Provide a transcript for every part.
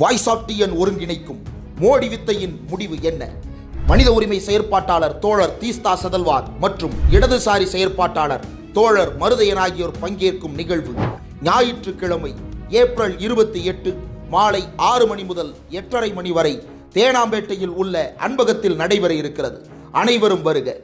voice of TN ஒருங்கிணைக்கும் மோடி வித்தையின் முடிவு என்ன மனித உரிமை செயற்பாட்டாளர் தோழர் தீஸ்தா சதல்வார் மற்றும் இடதுசாரி செயற்பாட்டாளர் தோழர் மருதையன் ஆகியோர் பங்கேற்கும் நிகழ்வு ஞாயிற்றுக்கிழமை ஏப்ரல் இருபத்தி எட்டு மாலை ஆறு மணி முதல் எட்டரை மணி வரை தேனாம்பேட்டையில் உள்ள அன்பகத்தில் நடைபெற இருக்கிறது அனைவரும் வருக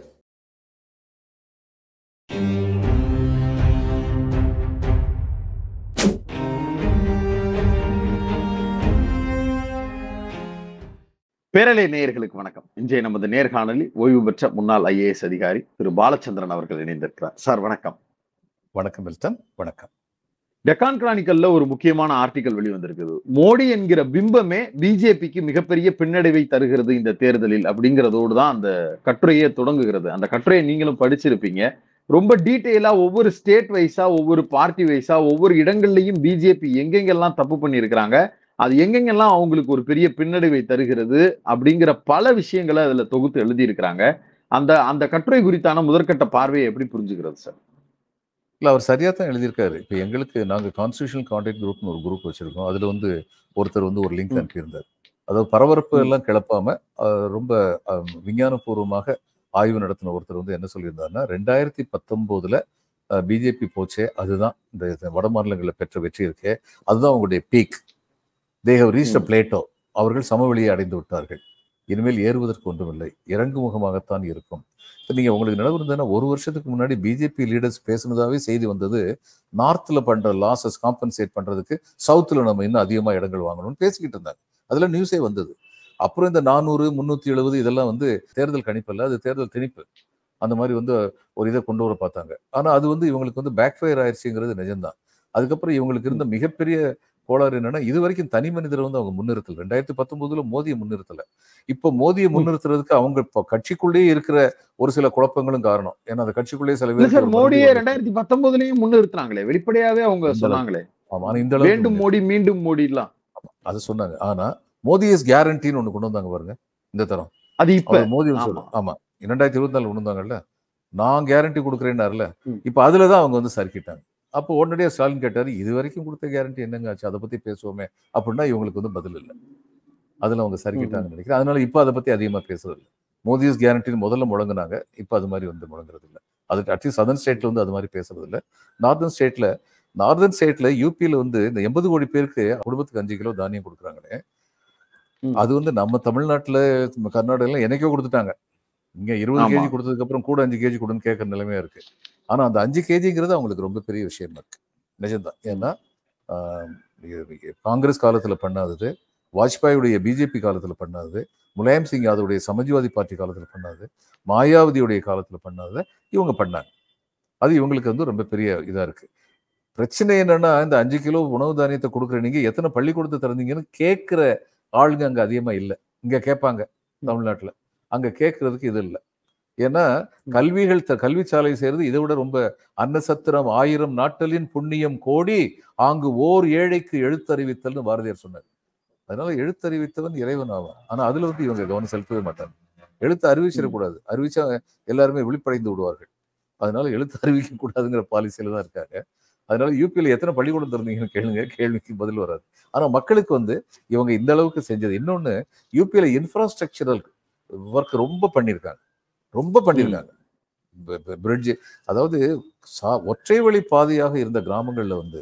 பேரலை நேயர்களுக்கு வணக்கம் இன்றைய நமது நேர்காணலி ஓய்வு பெற்ற முன்னாள் ஐஏஎஸ் அதிகாரி திரு பாலச்சந்திரன் அவர்கள் இணைந்திருக்கிறார் சார் வணக்கம் வணக்கம் வணக்கம் டெக்கான் கிரானிக்கல்ல ஒரு முக்கியமான ஆர்டிக்கல் வெளிவந்திருக்குது மோடி என்கிற பிம்பமே பிஜேபிக்கு மிகப்பெரிய பின்னடைவை தருகிறது இந்த தேர்தலில் அப்படிங்கிறதோடு தான் அந்த கட்டுரையே தொடங்குகிறது அந்த கட்டுரையை நீங்களும் படிச்சிருப்பீங்க ரொம்ப டீட்டெயிலா ஒவ்வொரு ஸ்டேட் வைஸா ஒவ்வொரு பார்ட்டி வைஸா ஒவ்வொரு இடங்கள்லையும் பிஜேபி எங்கெங்கெல்லாம் தப்பு பண்ணியிருக்கிறாங்க அது எங்கெங்கெல்லாம் அவங்களுக்கு ஒரு பெரிய பின்னடைவை தருகிறது அப்படிங்கிற பல விஷயங்களை அதுல தொகுத்து எழுதியிருக்கிறாங்க அந்த அந்த கட்டுரை குறித்தான முதற்கட்ட பார்வையை எப்படி புரிஞ்சுக்கிறது சார் இல்லை அவர் சரியாக தான் எழுதியிருக்காரு இப்போ எங்களுக்கு நாங்கள் கான்ஸ்டியூஷனல் காண்டாக்ட் குரூப்னு ஒரு குரூப் வச்சுருக்கோம் அதில் வந்து ஒருத்தர் வந்து ஒரு லிங்க் அனுப்பியிருந்தார் அதாவது பரபரப்பு எல்லாம் கிளப்பாமல் ரொம்ப விஞ்ஞானபூர்வமாக ஆய்வு நடத்தின ஒருத்தர் வந்து என்ன சொல்லியிருந்தாருன்னா ரெண்டாயிரத்தி பத்தொம்போதில் பிஜேபி போச்சே அதுதான் இந்த வட மாநிலங்களில் பெற்ற வெற்றி இருக்கே அதுதான் அவங்களுடைய peak they have reach a plateau அவர்கள் சமவெளியை அடைந்து விட்டார்கள் இனிமேல் ஏறுவதற்கு ஒன்றுமில்லை இறங்கு முகமாகத்தான் இருக்கும் நீங்கள் உங்களுக்கு நிலவிருந்ததுன்னா ஒரு வருஷத்துக்கு முன்னாடி பிஜேபி லீடர்ஸ் பேசுனதாகவே செய்தி வந்தது நார்த்தில் பண்ணுற லாஸஸ் காம்பன்சேட் பண்ணுறதுக்கு சவுத்தில் நம்ம இன்னும் அதிகமாக இடங்கள் வாங்கணும்னு பேசிக்கிட்டு இருந்தாங்க அதில் நியூஸே வந்தது அப்புறம் இந்த நானூறு முந்நூற்றி எழுபது இதெல்லாம் வந்து தேர்தல் கணிப்பு இல்லை அது தேர்தல் திணிப்பு அந்த மாதிரி வந்து ஒரு இதை கொண்டு வர பார்த்தாங்க ஆனால் அது வந்து இவங்களுக்கு வந்து பேக்ஃபயர் ஆயிடுச்சுங்கிறது நிஜம்தான் அதுக்கப்புறம் இவங்களுக்கு இருந்த மிகப்பெரிய கோளாறு என்னன்னா இது வரைக்கும் தனி மனிதர் வந்து அவங்க முன்னிறுத்தல ரெண்டாயிரத்தி பத்தொன்பதுல மோதியை முன்னிறுத்தல இப்போ மோதியை முன்னிறுத்துறதுக்கு அவங்க இப்போ கட்சிக்குள்ளேயே இருக்கிற ஒரு சில குழப்பங்களும் காரணம் ஏன்னா அந்த கட்சிக்குள்ளேயே சில பேர் மோடியே ரெண்டாயிரத்தி பத்தொன்பதுலயும் முன்னிறுத்தினாங்களே வெளிப்படையாவே அவங்க சொன்னாங்களே ஆமா இந்த மீண்டும் மோடி மீண்டும் மோடிலாம் அது சொன்னாங்க ஆனா மோதி இஸ் கேரண்டின்னு ஒண்ணு கொண்டு வந்தாங்க பாருங்க இந்த தரம் அது இப்ப மோதி ஆமா இரண்டாயிரத்தி இருபத்தி நாலு கொண்டு வந்தாங்கல்ல நான் கேரண்டி கொடுக்குறேன்னாருல இப்ப அதுலதான் அவங்க வந்து சறுக்கிட்டாங்க அப்போ உடனடியாக ஸ்டாலின் கேட்டார் இது வரைக்கும் கொடுத்த கேரண்டி என்னங்க ஆச்சு அதை பற்றி பேசுவோமே அப்படின்னா இவங்களுக்கு வந்து பதில் இல்லை அதில் அவங்க சரிக்கிட்டாங்கன்னு நினைக்கிறேன் அதனால இப்போ அதை பற்றி அதிகமாக பேசுறதில்லை மோதிஸ் கேரண்டின்னு முதல்ல முழங்கினாங்க இப்போ அது மாதிரி வந்து முழங்குறது இல்லை அது அட்லீஸ்ட் சதர்ன் ஸ்டேட்ல வந்து அது மாதிரி பேசுறது நார்தர்ன் ஸ்டேட்ல நார்தர்ன் ஸ்டேட்ல யூபியில் வந்து இந்த எண்பது கோடி பேருக்கு குடும்பத்துக்கு அஞ்சு கிலோ தானியம் கொடுக்குறாங்களே அது வந்து நம்ம தமிழ்நாட்டில் கர்நாடகாவில் என்னைக்கோ கொடுத்துட்டாங்க இங்க இருபது கேஜி கொடுத்ததுக்கு அப்புறம் கூட அஞ்சு கேஜி கொடுன்னு கேட்கற நிலைமையாக இருக்கு ஆனால் அந்த அஞ்சு கேஜிங்கிறது அவங்களுக்கு ரொம்ப பெரிய விஷயமா இருக்கு நிஜம்தான் ஏன்னா காங்கிரஸ் காலத்தில் பண்ணாதது வாஜ்பாயுடைய பிஜேபி காலத்தில் பண்ணாதது முலாயம் சிங் யாதவுடைய சமாஜ்வாதி பார்ட்டி காலத்தில் பண்ணாது மாயாவதியுடைய காலத்தில் பண்ணாத இவங்க பண்ணாங்க அது இவங்களுக்கு வந்து ரொம்ப பெரிய இதாக இருக்குது பிரச்சனை என்னன்னா இந்த அஞ்சு கிலோ உணவு தானியத்தை கொடுக்குற நீங்கள் எத்தனை பள்ளிக்கூடத்தை திறந்தீங்கன்னு கேட்குற ஆளுங்க அங்கே அதிகமாக இல்லை இங்கே கேட்பாங்க தமிழ்நாட்டில் அங்கே கேட்குறதுக்கு இது இல்லை ஏன்னா கல்விகள் த கல்வி சாலை சேர்ந்து இதை விட ரொம்ப அன்னசத்திரம் ஆயிரம் நாட்டலின் புண்ணியம் கோடி ஆங்கு ஓர் ஏழைக்கு எழுத்தறிவித்தல்னு பாரதியார் சொன்னார் அதனால எழுத்தறிவித்தவன் இறைவன் ஆவான் ஆனா அதுல வந்து இவங்க கவனம் செலுத்தவே மாட்டாங்க எழுத்து அறிவிச்சிடக்கூடாது அறிவிச்சா எல்லாருமே விழிப்படைந்து விடுவார்கள் அதனால எழுத்து அறிவிக்க கூடாதுங்கிற பாலிசியில தான் இருக்காங்க அதனால யூபியில் எத்தனை பள்ளிக்கூடம் திறந்தீங்கன்னு கேளுங்க கேள்விக்கு பதில் வராது ஆனால் மக்களுக்கு வந்து இவங்க இந்த அளவுக்கு செஞ்சது இன்னொன்று யூபியில் இன்ஃப்ராஸ்ட்ரக்சரல் ஒர்க் ரொம்ப பண்ணியிருக்காங்க ரொம்ப பண்ணியிருக்காங்க பிரிட்ஜு அதாவது சா ஒற்றை வழி பாதையாக இருந்த கிராமங்களில் வந்து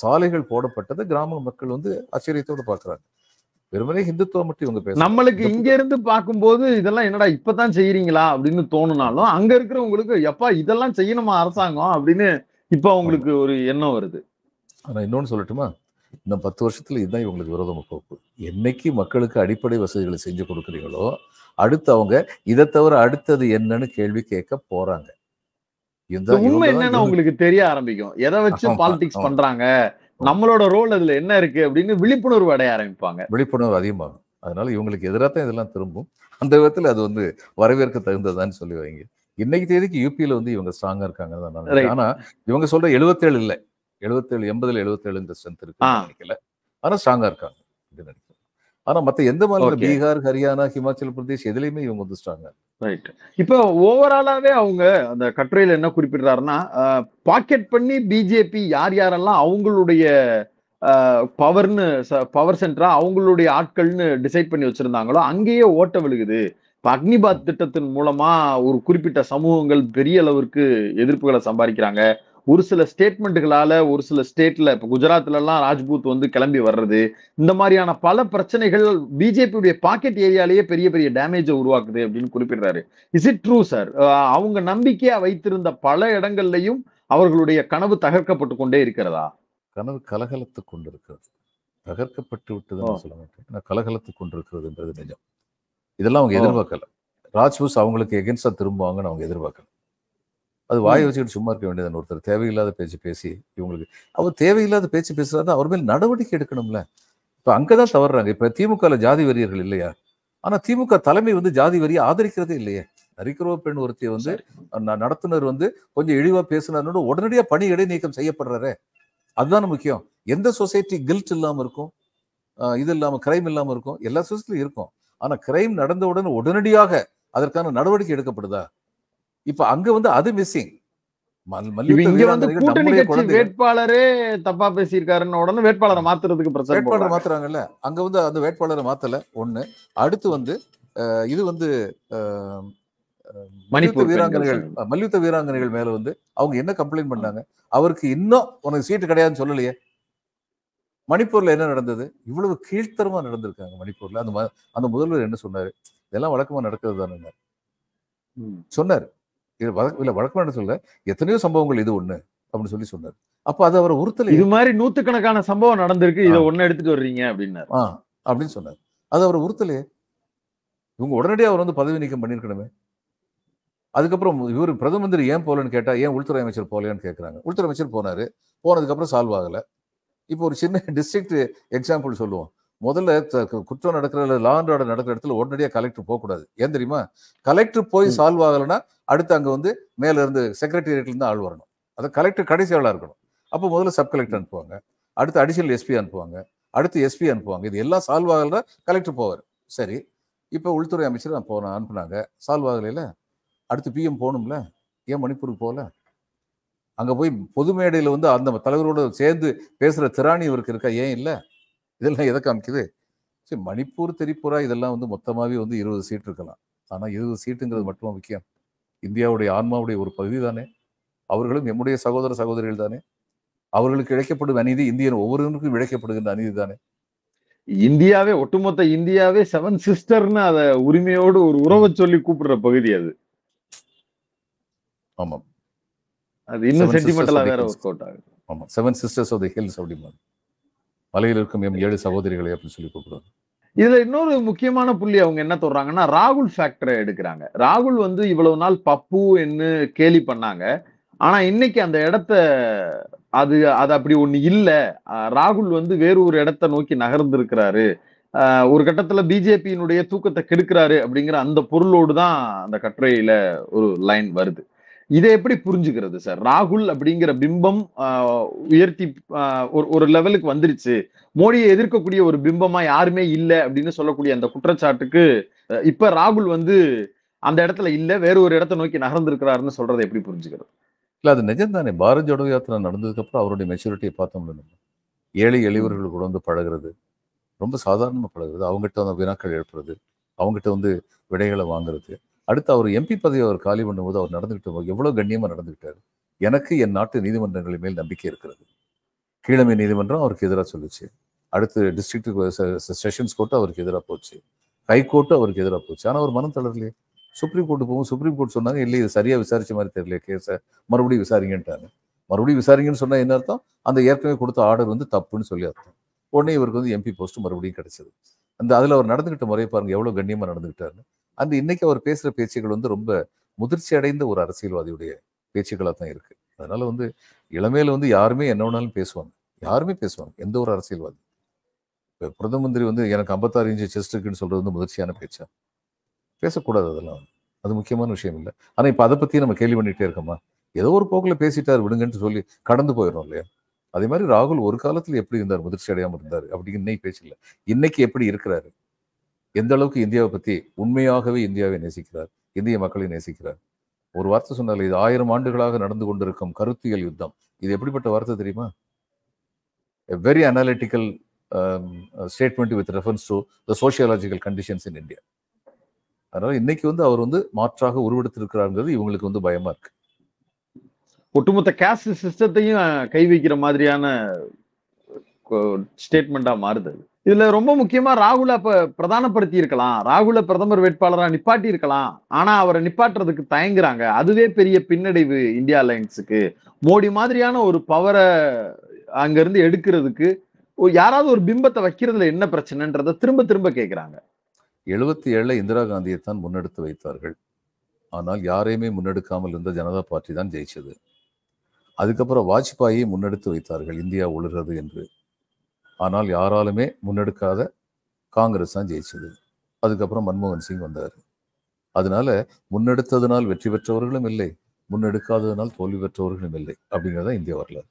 சாலைகள் போடப்பட்டதை கிராம மக்கள் வந்து ஆச்சரியத்தோடு பார்க்குறாங்க வெறுமனே ஹிந்துத்துவம் மட்டும் இவங்க பேச நம்மளுக்கு இங்க இருந்து பார்க்கும்போது இதெல்லாம் என்னடா இப்பதான் செய்யறீங்களா அப்படின்னு தோணுனாலும் அங்க இருக்கிறவங்களுக்கு எப்பா இதெல்லாம் செய்யணுமா அரசாங்கம் அப்படின்னு இப்ப அவங்களுக்கு ஒரு எண்ணம் வருது ஆனா இன்னொன்னு சொல்லட்டுமா இந்த பத்து வருஷத்துல இதுதான் இவங்களுக்கு விரோத முக்கோப்பு என்னைக்கு மக்களுக்கு அடிப்படை வசதிகளை செஞ்சு கொடுக்குறீங்களோ அடுத்து அவங்க இதை தவிர அடுத்தது என்னன்னு கேள்வி கேட்க போறாங்க உண்மை என்னன்னு உங்களுக்கு தெரிய ஆரம்பிக்கும் எதை வச்சு பாலிடிக்ஸ் பண்றாங்க நம்மளோட ரோல் அதுல என்ன இருக்கு அப்படின்னு விழிப்புணர்வு அடைய ஆரம்பிப்பாங்க விழிப்புணர்வு அதிகமாகும் அதனால இவங்களுக்கு எதிராக தான் இதெல்லாம் திரும்பும் அந்த விதத்துல அது வந்து வரவேற்க தகுந்ததான்னு சொல்லி வைங்க இன்னைக்கு தேதிக்கு யூபியில வந்து இவங்க ஸ்ட்ராங்கா இருக்காங்க ஆனா இவங்க சொல்ற எழுபத்தேழு இல்லை எழுபத்தேழு எண்பதுல இந்த ஸ்ட்ரென்த் இருக்கு நினைக்கல ஆனா ஸ்ட்ராங்கா இருக்காங்க ஆனா மத்த எந்த மாநிலம் பீகார் ஹரியானா ஹிமாச்சல் பிரதேஷ் எதுலயுமே இவங்க வந்துட்டாங்க ரைட் இப்போ ஓவராலாவே அவங்க அந்த கட்டுரையில என்ன குறிப்பிடுறாருன்னா பாக்கெட் பண்ணி பிஜேபி யார் யாரெல்லாம் அவங்களுடைய பவர்னு பவர் சென்டரா அவங்களுடைய ஆட்கள்னு டிசைட் பண்ணி வச்சிருந்தாங்களோ அங்கேயே ஓட்ட விழுகுது இப்போ அக்னிபாத் திட்டத்தின் மூலமா ஒரு குறிப்பிட்ட சமூகங்கள் பெரிய அளவிற்கு எதிர்ப்புகளை சம்பாதிக்கிறாங்க ஒரு சில ஸ்டேட்மெண்ட்டுகளால ஒரு சில ஸ்டேட்ல இப்ப குஜராத்ல எல்லாம் ராஜ்பூத் வந்து கிளம்பி வர்றது இந்த மாதிரியான பல பிரச்சனைகள் பிஜேபியுடைய பாக்கெட் ஏரியாலேயே பெரிய பெரிய டேமேஜை உருவாக்குது அப்படின்னு குறிப்பிடுறாரு இஸ் இட் ட்ரூ சார் அவங்க நம்பிக்கையா வைத்திருந்த பல இடங்கள்லையும் அவர்களுடைய கனவு தகர்க்கப்பட்டு கொண்டே இருக்கிறதா கனவு கலகலத்து கொண்டிருக்கிறது தகர்க்கப்பட்டு விட்டதுன்னு சொல்ல மாட்டேன் கலகலத்து கொண்டிருக்கிறதுன்றது நிஜம் இதெல்லாம் அவங்க எதிர்பார்க்கல ராஜ்பூஸ் அவங்களுக்கு எகென்ஸ்டா திரும்புவாங்கன்னு அவங்க எதிர்பார்க்கல அது வாய் வச்சுக்கிட்டு சும்மா இருக்க வேண்டியதான் ஒருத்தர் தேவையில்லாத பேச்சு பேசி இவங்களுக்கு அவர் தேவையில்லாத பேச்சு பேசுறாரு அவர் மேல் நடவடிக்கை எடுக்கணும்ல இப்போ அங்கே தான் தவறுறாங்க இப்போ திமுகவில் ஜாதி வெறியர்கள் இல்லையா ஆனால் திமுக தலைமை வந்து ஜாதி வரியை ஆதரிக்கிறதே இல்லையே நரிக்கிறவ பெண் ஒருத்தியை வந்து நடத்துனர் வந்து கொஞ்சம் இழிவாக பேசினார்னு உடனடியாக பணி இடைநீக்கம் செய்யப்படுறாரு அதுதான் முக்கியம் எந்த சொசைட்டி கில்ட் இல்லாமல் இருக்கும் இது இல்லாமல் கிரைம் இல்லாமல் இருக்கும் எல்லா சொசைட்டிலும் இருக்கும் ஆனால் கிரைம் நடந்தவுடன் உடனடியாக அதற்கான நடவடிக்கை எடுக்கப்படுதா இப்ப அங்க வந்து அது மிஸ்ஸிங் இங்க வந்து கூட்டணி கட்சி வேட்பாளரே தப்பா பேசியிருக்காருன்னு உடனே வேட்பாளரை மாத்துறதுக்கு பிரச்சனை வேட்பாளரை மாத்துறாங்கல்ல அங்க வந்து அந்த வேட்பாளரை மாத்தல ஒண்ணு அடுத்து வந்து இது வந்து மல்யுத்த வீராங்கனைகள் மல்யுத்த வீராங்கனைகள் மேல வந்து அவங்க என்ன கம்ப்ளைண்ட் பண்ணாங்க அவருக்கு இன்னும் உனக்கு சீட்டு கிடையாதுன்னு சொல்லலையே மணிப்பூர்ல என்ன நடந்தது இவ்வளவு கீழ்த்தரமா நடந்திருக்காங்க மணிப்பூர்ல அந்த அந்த முதல்வர் என்ன சொன்னாரு இதெல்லாம் வழக்கமா நடக்கிறது தானுங்க சொன்னாரு இல்லை வழக்கமான சொல்ல எத்தனையோ சம்பவங்கள் இது ஒண்ணு அப்படின்னு சொல்லி சொன்னார் அப்ப அது அவரை உறுத்தல இது மாதிரி நூத்துக்கணக்கான சம்பவம் நடந்திருக்கு இதை ஒன்னு எடுத்துட்டு வர்றீங்க அப்படின்னாரு ஆ அப்படின்னு சொன்னார் அது அவர் உறுத்தலையே இவங்க உடனடியாக அவர் வந்து பதவி நீக்கம் பண்ணியிருக்கணுமே அதுக்கப்புறம் இவர் பிரதம மந்திரி ஏன் போகலன்னு கேட்டால் ஏன் உள்துறை அமைச்சர் போகலன்னு கேட்குறாங்க உள்துறை அமைச்சர் போனார் போனதுக்கப்புறம் சால்வ் ஆகலை இப்போ ஒரு சின்ன டிஸ்ட்ரிக்ட் எக்ஸாம்பிள் சொல்லுவோம் முதல்ல குற்றம் நடக்கிற லா அண்ட் ஆர்டர் நடக்கிற இடத்துல உடனடியாக கலெக்டர் போகக்கூடாது ஏன் தெரியுமா கலெக்டர் போய் சால்வ் ஆகலைன்னா அடுத்து அங்கே வந்து மேலே இருந்து செக்ரட்டேரியட்லேருந்து ஆள் வரணும் அதை கலெக்டர் கடைசி ஆளாக இருக்கணும் அப்போ முதல்ல சப் கலெக்டர் அனுப்புவாங்க அடுத்து அடிஷனல் எஸ்பி அனுப்புவாங்க அடுத்து எஸ்பி அனுப்புவாங்க இது எல்லாம் சால்வ் ஆகலைன்னா கலெக்டர் போவார் சரி இப்போ உள்துறை அமைச்சர் நான் போன அனுப்புனாங்க சால்வ் ஆகலையில அடுத்து பிஎம் போகணும்ல ஏன் மணிப்பூருக்கு போகல அங்கே போய் பொது மேடையில் வந்து அந்த தலைவரோடு சேர்ந்து பேசுகிற திராணி இவருக்கு இருக்கா ஏன் இல்லை இதெல்லாம் எதை காமிக்குது சரி மணிப்பூர் திரிபுரா இதெல்லாம் வந்து மொத்தமாகவே வந்து இருபது சீட் இருக்கலாம் ஆனால் இருபது சீட்டுங்கிறது மட்டுமா முக்கியம் இந்தியாவுடைய ஆன்மாவுடைய ஒரு பகுதி தானே அவர்களும் எம்முடைய சகோதர சகோதரிகள் தானே அவர்களுக்கு இழைக்கப்படும் அநீதி இந்தியன் ஒவ்வொருவருக்கும் இழைக்கப்படுகின்ற அநீதி தானே இந்தியாவே ஒட்டுமொத்த இந்தியாவே செவன் சிஸ்டர்னு அத உரிமையோடு ஒரு உறவை சொல்லி கூப்பிடுற பகுதி அது ஆமாம் அது இன்னும் சென்டிமெண்டலா வேற ஒர்க் அவுட் ஆகுது ஆமா seven sisters of the hills அப்படிமா வலையில் இருக்கும் எம் ஏழு சகோதரிகளை அப்படின்னு சொல்லி கூப்பிடுவாங்க இதுல இன்னொரு முக்கியமான புள்ளி அவங்க என்ன சொல்றாங்கன்னா ராகுல் ஃபேக்டரை எடுக்கிறாங்க ராகுல் வந்து இவ்வளவு நாள் பப்பு என்று கேலி பண்ணாங்க ஆனா இன்னைக்கு அந்த இடத்த அது அது அப்படி ஒண்ணு இல்ல ராகுல் வந்து வேறு ஒரு இடத்த நோக்கி நகர்ந்து இருக்கிறாரு ஒரு கட்டத்துல பிஜேபியினுடைய தூக்கத்தை கெடுக்கிறாரு அப்படிங்கிற அந்த பொருளோடு தான் அந்த கட்டுரையில ஒரு லைன் வருது இதை எப்படி புரிஞ்சுக்கிறது சார் ராகுல் அப்படிங்கிற பிம்பம் உயர்த்தி ஒரு ஒரு லெவலுக்கு வந்துருச்சு மோடியை எதிர்க்கக்கூடிய ஒரு பிம்பமா யாருமே இல்லை அப்படின்னு சொல்லக்கூடிய அந்த குற்றச்சாட்டுக்கு இப்ப ராகுல் வந்து அந்த இடத்துல இல்ல வேற ஒரு இடத்தை நோக்கி நகர்ந்திருக்கிறாருன்னு சொல்றதை எப்படி புரிஞ்சுக்கிறது இல்ல அது நிஜம் தானே பாரத் ஜோடோ யாத்திரா நடந்ததுக்கு அப்புறம் அவருடைய மெச்சூரிட்டியை பார்த்தோம் ஏழை எளியவர்கள் கூட வந்து பழகிறது ரொம்ப சாதாரணமாக பழகிறது அவங்ககிட்ட வந்து வினாக்கள் எழுப்புறது அவங்ககிட்ட வந்து விடைகளை வாங்குறது அடுத்து அவர் எம்பி பதவியை அவர் காலி பண்ணும்போது அவர் நடந்துகிட்டு எவ்வளோ கண்ணியமாக நடந்துகிட்டார் எனக்கு என் நாட்டு நீதிமன்றங்களின் மேல் நம்பிக்கை இருக்கிறது கீழமை நீதிமன்றம் அவருக்கு எதிராக சொல்லுச்சு அடுத்து டிஸ்ட்ரிக்ட் செஷன்ஸ் கோர்ட்டு அவருக்கு எதிராக போச்சு ஹை கோர்ட்டு அவருக்கு எதிராக போச்சு ஆனால் அவர் மனம் தளரலையே சுப்ரீம் கோர்ட்டு போகும் சுப்ரீம் கோர்ட் சொன்னாங்க இல்லை இது சரியாக விசாரிச்ச மாதிரி தெரியல கேஸை மறுபடியும் விசாரிங்கன்ட்டாங்க மறுபடியும் விசாரிங்கன்னு சொன்னால் என்ன அர்த்தம் அந்த ஏற்கனவே கொடுத்த ஆர்டர் வந்து தப்புன்னு சொல்லி அர்த்தம் உடனே இவருக்கு வந்து எம்பி போஸ்ட் மறுபடியும் கிடைச்சது அந்த அதில் அவர் நடந்துக்கிட்ட முறையை பாருங்கள் எவ்வளோ கண்ணியமாக நடந்துக்கிட்டாருன்னு அந்த இன்னைக்கு அவர் பேசுகிற பேச்சுகள் வந்து ரொம்ப முதிர்ச்சி அடைந்த ஒரு அரசியல்வாதியுடைய பேச்சுக்களாக தான் இருக்கு அதனால வந்து இளமையில வந்து யாருமே என்ன வேணாலும் பேசுவாங்க யாருமே பேசுவாங்க எந்த ஒரு அரசியல்வாதி இப்போ பிரதம மந்திரி வந்து எனக்கு ஐம்பத்தாறு இன்ச்சு செஸ்ட் இருக்குன்னு சொல்றது வந்து முதிர்ச்சியான பேச்சா பேசக்கூடாது அதெல்லாம் அது முக்கியமான விஷயம் இல்லை ஆனால் இப்போ அதை பற்றி நம்ம கேள்வி பண்ணிகிட்டே இருக்கோமா ஏதோ ஒரு போக்கில் பேசிட்டார் விடுங்கன்னு சொல்லி கடந்து போயிடும் இல்லையா அதே மாதிரி ராகுல் ஒரு காலத்தில் எப்படி இருந்தார் முதிர்ச்சி அடையாமல் இருந்தார் அப்படின்னு இன்னைக்கு பேசல இன்னைக்கு எப்படி இருக்கிறாரு எந்த அளவுக்கு இந்தியாவை பற்றி உண்மையாகவே இந்தியாவை நேசிக்கிறார் இந்திய மக்களை நேசிக்கிறார் ஒரு வார்த்தை சொன்னால் இது ஆயிரம் ஆண்டுகளாக நடந்து கொண்டிருக்கும் கருத்தியல் யுத்தம் இது எப்படிப்பட்ட வார்த்தை தெரியுமா very analytical statement with reference to the sociological conditions in India அதனால இன்னைக்கு வந்து அவர் வந்து மாற்றாக உருவெடுத்திருக்கிறாருங்கிறது இவங்களுக்கு வந்து பயமா இருக்கு ஒட்டுமொத்த கேஸ்ட் சிஸ்டத்தையும் கை வைக்கிற மாதிரியான ஸ்டேட்மெண்டா uh, மாறுது இதுல ரொம்ப முக்கியமா ராகுல அப்ப பிரதானப்படுத்தி இருக்கலாம் ராகுல பிரதமர் வேட்பாளரா நிப்பாட்டி இருக்கலாம் ஆனா அவரை நிப்பாட்டுறதுக்கு தயங்குறாங்க அதுவே பெரிய பின்னடைவு இந்தியா அலையன்ஸுக்கு மோடி மாதிரியான ஒரு பவரை அங்க இருந்து எடுக்கிறதுக்கு யாராவது ஒரு பிம்பத்தை வைக்கிறதுல என்ன பிரச்சனைன்றத திரும்ப திரும்ப கேட்கிறாங்க எழுபத்தி ஏழுல இந்திரா காந்தியை தான் முன்னெடுத்து வைத்தார்கள் ஆனால் யாரையுமே முன்னெடுக்காமல் இருந்த ஜனதா பார்ட்டி தான் ஜெயிச்சது அதுக்கப்புறம் வாஜ்பாயை முன்னெடுத்து வைத்தார்கள் இந்தியா ஒழுகிறது என்று ஆனால் யாராலுமே முன்னெடுக்காத காங்கிரஸ் தான் ஜெயிச்சது அதுக்கப்புறம் மன்மோகன் சிங் வந்தார் அதனால முன்னெடுத்ததனால் வெற்றி பெற்றவர்களும் இல்லை முன்னெடுக்காததனால் தோல்வி பெற்றவர்களும் இல்லை அப்படிங்கிறத இந்திய வரலாறு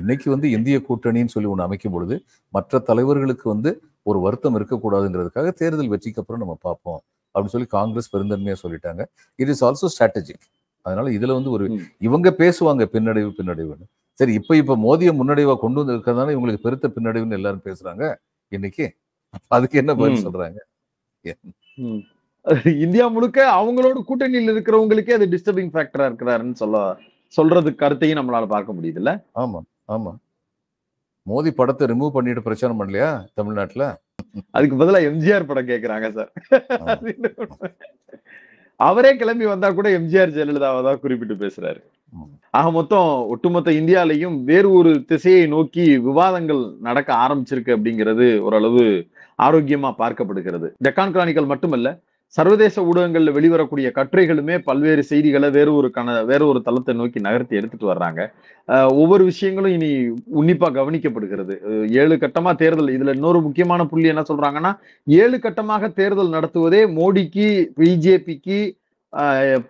இன்னைக்கு வந்து இந்திய கூட்டணின்னு சொல்லி ஒன்று அமைக்கும் பொழுது மற்ற தலைவர்களுக்கு வந்து ஒரு வருத்தம் இருக்கக்கூடாதுங்கிறதுக்காக தேர்தல் வெற்றிக்கு அப்புறம் நம்ம பார்ப்போம் அப்படின்னு சொல்லி காங்கிரஸ் பெருந்தன்மையாக சொல்லிட்டாங்க இட் இஸ் ஆல்சோ ஸ்ட்ராட்டஜிக் அதனால இதுல வந்து ஒரு இவங்க பேசுவாங்க பின்னடைவு பின்னடைவுன்னு சரி இப்போ இப்போ மோதியை முன்னடைவாக கொண்டு வந்து இருக்கிறதுனால இவங்களுக்கு பெருத்த பின்னடைவுன்னு எல்லாரும் பேசுறாங்க இன்னைக்கு அதுக்கு என்ன பதில் சொல்றாங்க இந்தியா முழுக்க அவங்களோட கூட்டணியில் இருக்கிறவங்களுக்கே அது டிஸ்டர்பிங் ஃபேக்டரா இருக்கிறாருன்னு சொல்ல சொல்றது கருத்தையும் நம்மளால பார்க்க இல்ல ஆமா ஆமா மோதி படத்தை ரிமூவ் பண்ணிட்டு பிரச்சாரம் பண்ணலையா தமிழ்நாட்டுல அதுக்கு பதிலா எம்ஜிஆர் படம் கேக்குறாங்க சார் அவரே கிளம்பி வந்தா கூட எம்ஜிஆர் ஜெயலலிதாவை தான் குறிப்பிட்டு பேசுறாரு ஆக மொத்தம் ஒட்டுமொத்த இந்தியாலையும் வேறு ஒரு திசையை நோக்கி விவாதங்கள் நடக்க ஆரம்பிச்சிருக்கு அப்படிங்கிறது ஓரளவு ஆரோக்கியமா பார்க்கப்படுகிறது டெக்கான் கிரானிக்கல் மட்டுமல்ல சர்வதேச ஊடகங்கள்ல வெளிவரக்கூடிய கட்டுரைகளுமே பல்வேறு செய்திகளை வேற ஒரு கண வேற ஒரு தளத்தை நோக்கி நகர்த்தி எடுத்துட்டு வர்றாங்க ஒவ்வொரு விஷயங்களும் இனி உன்னிப்பா கவனிக்கப்படுகிறது ஏழு கட்டமா தேர்தல் இதுல இன்னொரு முக்கியமான புள்ளி என்ன சொல்றாங்கன்னா ஏழு கட்டமாக தேர்தல் நடத்துவதே மோடிக்கு பிஜேபிக்கு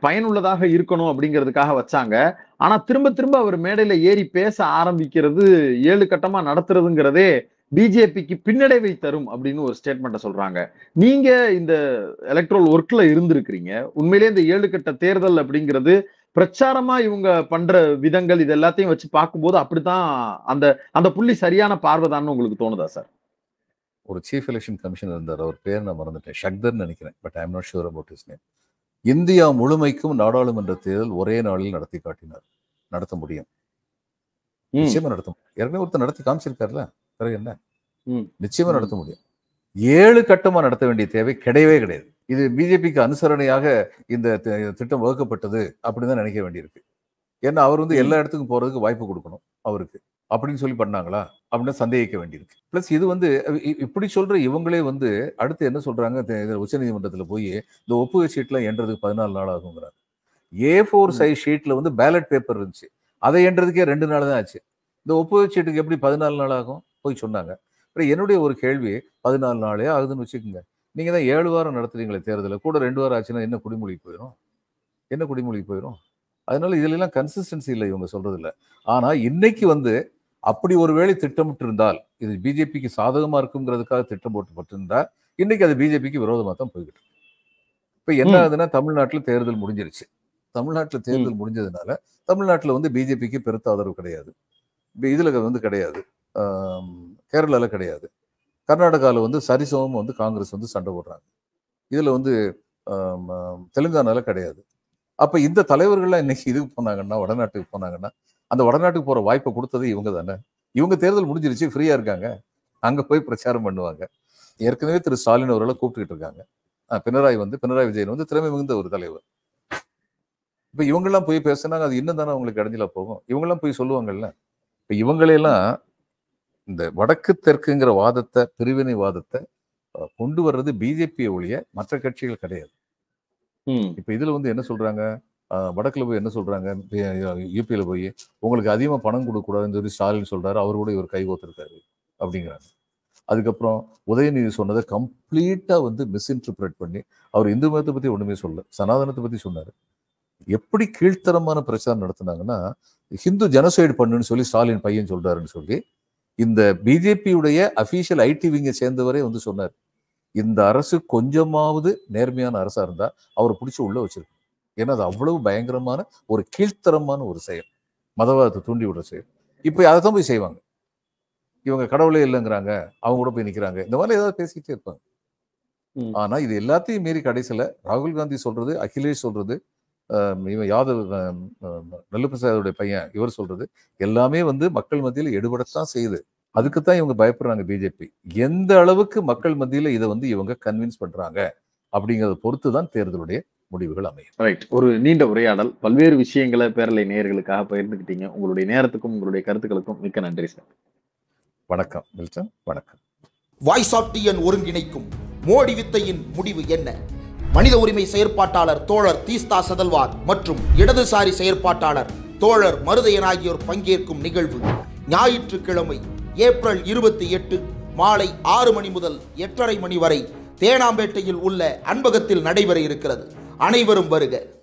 பயனுள்ளதாக இருக்கணும் அப்படிங்கிறதுக்காக வச்சாங்க ஆனா திரும்ப திரும்ப அவர் மேடையில ஏறி பேச ஆரம்பிக்கிறது ஏழு கட்டமா நடத்துறதுங்கிறதே பிஜேபிக்கு பின்னடைவை தரும் அப்படின்னு ஒரு ஸ்டேட்மெண்ட்டை சொல்றாங்க நீங்க இந்த எலக்ட்ரல் ஒர்க்ல இருந்திருக்கிறீங்க உண்மையிலேயே இந்த ஏழு கட்ட தேர்தல் அப்படிங்கிறது பிரச்சாரமா இவங்க பண்ற விதங்கள் இது எல்லாத்தையும் வச்சு பார்க்கும்போது அப்படித்தான் அந்த அந்த புள்ளி சரியான பார்வைதான்னு உங்களுக்கு தோணுதா சார் ஒரு சீஃப் எலெக்ஷன் கமிஷன் இருந்தார் அவர் பேர் நான் மறந்துட்டேன் ஷக்தர் நினைக்கிறேன் but I am not sure about his name India முழுமைக்கும் நாடாளுமன்ற தேர்தல் ஒரே நாளில் நடத்தி காட்டினார் நடத்த முடியும் நிச்சயமா நடத்த முடியும் ஏற்கனவே ஒருத்தர் நடத்தி காமிச்சிருக்காருல பிறகு என்ன நிச்சயமா நடத்த முடியும் ஏழு கட்டமா நடத்த வேண்டிய தேவை கிடையவே கிடையாது இது பிஜேபிக்கு அனுசரணையாக இந்த திட்டம் வகுக்கப்பட்டது அப்படின்னு தான் நினைக்க வேண்டியிருக்கு ஏன்னா அவர் வந்து எல்லா இடத்துக்கும் போறதுக்கு வாய்ப்பு கொடுக்கணும் அவருக்கு அப்படின்னு சொல்லி பண்ணாங்களா அப்படின்னு சந்தேகிக்க வேண்டியிருக்கு பிளஸ் இது வந்து இப்படி சொல்ற இவங்களே வந்து அடுத்து என்ன சொல்றாங்க உச்சநீதிமன்றத்தில் போய் இந்த ஒப்புகை ஷீட்லாம் என்றதுக்கு பதினாலு நாள் ஆகுங்கிறாங்க ஏ ஃபோர் சைஸ் ஷீட்ல வந்து பேலட் பேப்பர் இருந்துச்சு அதை என்றதுக்கே ரெண்டு நாள் தான் ஆச்சு இந்த ஒப்புகை சீட்டுக்கு எப்படி பதினாலு நாள் ஆகும் போய் சொன்னாங்க அப்புறம் என்னுடைய ஒரு கேள்வி பதினாலு நாளே ஆகுதுன்னு வச்சுக்கோங்க நீங்கள் தான் ஏழு வாரம் நடத்துறீங்களே தேர்தலில் கூட ரெண்டு வாரம் ஆச்சுன்னா என்ன குடிமொழிக்கு போயிடும் என்ன குடிமொழிக்கு போயிடும் அதனால இதுலலாம் கன்சிஸ்டன்சி இல்லை இவங்க இல்லை ஆனால் இன்னைக்கு வந்து அப்படி ஒருவேளை திட்டமிட்டு இருந்தால் இது பிஜேபிக்கு சாதகமா இருக்குங்கிறதுக்காக திட்டம் போட்டுப்பட்டிருந்தால் இன்னைக்கு அது பிஜேபிக்கு விரோதமாக தான் போய்கிட்டு இருக்கு இப்போ என்ன ஆகுதுன்னா தமிழ்நாட்டில் தேர்தல் முடிஞ்சிருச்சு தமிழ்நாட்டில் தேர்தல் முடிஞ்சதுனால தமிழ்நாட்டில் வந்து பிஜேபிக்கு பெருத்த ஆதரவு கிடையாது இதில் வந்து கிடையாது கேரளாவில் கிடையாது கர்நாடகாவில் வந்து சரிசமம் வந்து காங்கிரஸ் வந்து சண்டை போடுறாங்க இதில் வந்து தெலுங்கானால கிடையாது அப்போ இந்த தலைவர்கள்லாம் இன்னைக்கு இதுக்கு போனாங்கன்னா வடநாட்டுக்கு போனாங்கன்னா அந்த வடநாட்டுக்கு போகிற வாய்ப்பை கொடுத்தது இவங்க தானே இவங்க தேர்தல் முடிஞ்சிருச்சு ஃப்ரீயாக இருக்காங்க அங்கே போய் பிரச்சாரம் பண்ணுவாங்க ஏற்கனவே திரு ஸ்டாலின் அவர்களை கூப்பிட்டுக்கிட்டு இருக்காங்க பினராயி வந்து பினராயி விஜயன் வந்து திறமை மிகுந்த ஒரு தலைவர் இப்போ இவங்கெல்லாம் போய் பேசுனாங்க அது இன்னும் தானே அவங்களுக்கு இடைஞ்சல போகும் இவங்கெல்லாம் போய் சொல்லுவாங்கல்ல இப்போ இவங்களையெல்லாம் இந்த வடக்கு தெற்குங்கிற வாதத்தை பிரிவினை வாதத்தை கொண்டு வர்றது பிஜேபி ஒழிய மற்ற கட்சிகள் கிடையாது இப்ப இதுல வந்து என்ன சொல்றாங்க வடக்கில் போய் என்ன சொல்கிறாங்க யூபியில் போய் உங்களுக்கு அதிகமாக பணம் கொடுக்கக்கூடாதுன்னு சொல்லி ஸ்டாலின் சொல்கிறாரு அவர் கூட இவர் கைகோத்திருக்காரு அப்படிங்கிறாங்க அதுக்கப்புறம் உதயநிதி சொன்னதை கம்ப்ளீட்டாக வந்து மிஸ்இன்டர்பிரேட் பண்ணி அவர் இந்து மதத்தை பற்றி ஒன்றுமே சொல்லல சனாதனத்தை பற்றி சொன்னார் எப்படி கீழ்த்தரமான பிரச்சாரம் நடத்தினாங்கன்னா ஹிந்து ஜெனசைடு பண்ணுன்னு சொல்லி ஸ்டாலின் பையன் சொல்கிறாருன்னு சொல்லி இந்த பிஜேபியுடைய அஃபீஷியல் ஐடி விங்கை சேர்ந்தவரே வந்து சொன்னார் இந்த அரசு கொஞ்சமாவது நேர்மையான அரசாக இருந்தால் அவரை பிடிச்சி உள்ளே வச்சிருக்கு ஏன்னா அது அவ்வளவு பயங்கரமான ஒரு கீழ்த்தரமான ஒரு செயல் மதவாதத்தை தூண்டி விடுற செயல் இப்போ அதை தான் போய் செய்வாங்க இவங்க கடவுளே இல்லைங்கிறாங்க அவங்க கூட போய் நிற்கிறாங்க இந்த மாதிரி ஏதாவது பேசிக்கிட்டே இருப்பாங்க ஆனா இது எல்லாத்தையும் மீறி கடைசியில ராகுல் காந்தி சொல்றது அகிலேஷ் சொல்றது இவன் யாதவ் நல்லுபிரசாதோடைய பையன் இவர் சொல்றது எல்லாமே வந்து மக்கள் மத்தியில் எடுபடத்தான் செய்யுது அதுக்குத்தான் இவங்க பயப்படுறாங்க பிஜேபி எந்த அளவுக்கு மக்கள் மத்தியில் இதை வந்து இவங்க கன்வின்ஸ் பண்றாங்க அப்படிங்கிறத பொறுத்து தான் தேர்தலுடைய முடிவுகள் அமையும் ரைட் ஒரு நீண்ட உரையாடல் பல்வேறு விஷயங்களை பேரலை நேயர்களுக்காக பகிர்ந்துக்கிட்டீங்க உங்களுடைய நேரத்துக்கும் உங்களுடைய கருத்துக்களுக்கும் மிக்க நன்றி சார் வணக்கம் வணக்கம் வாய்ஸ் ஆஃப் டிஎன் ஒருங்கிணைக்கும் மோடி வித்தையின் முடிவு என்ன மனித உரிமை செயற்பாட்டாளர் தோழர் தீஸ்தா சதல்வார் மற்றும் இடதுசாரி செயற்பாட்டாளர் தோழர் மருதையன் ஆகியோர் பங்கேற்கும் நிகழ்வு ஞாயிற்றுக்கிழமை ஏப்ரல் இருபத்தி எட்டு மாலை ஆறு மணி முதல் எட்டரை மணி வரை தேனாம்பேட்டையில் உள்ள அன்பகத்தில் நடைபெற இருக்கிறது அனைவரும் வருக